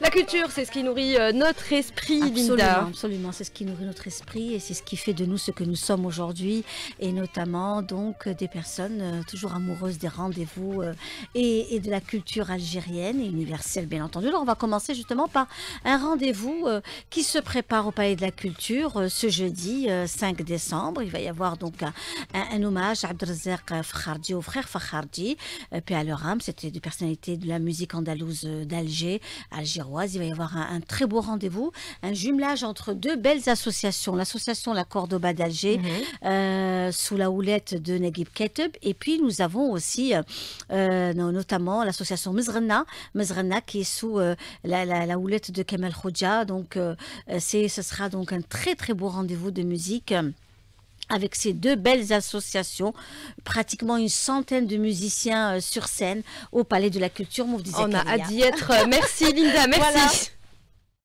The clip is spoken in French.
La culture, c'est ce qui nourrit euh, notre esprit, absolument, Absolument, c'est ce qui nourrit notre esprit et c'est ce qui fait de nous ce que nous sommes aujourd'hui, et notamment donc euh, des personnes euh, toujours amoureuses des rendez-vous et, de la culture algérienne et universelle, bien entendu. Alors, on va commencer justement par un rendez-vous qui se prépare au Palais de la Culture ce jeudi 5 décembre. Il va y avoir donc un, hommage à Abdelazer Fakhardi, au frère Fakhardi, puis à leur C'était des personnalités de la musique andalouse d'Alger algéroise. Il va y avoir un, très beau rendez-vous, un jumelage entre deux belles associations. L'association La Cordoba d'Alger, mhm. euh, sous la houlette de Nagib Ketub. Et puis, nous avons aussi, euh, euh, notamment, l'association Mizrana, qui est sous la, houlette de Kemal roja Donc, c'est, ce sera donc un très, très beau rendez-vous de musique avec ces deux belles associations, pratiquement une centaine de musiciens euh, sur scène au Palais de la Culture. On a hâte d'y être. Merci Linda, merci.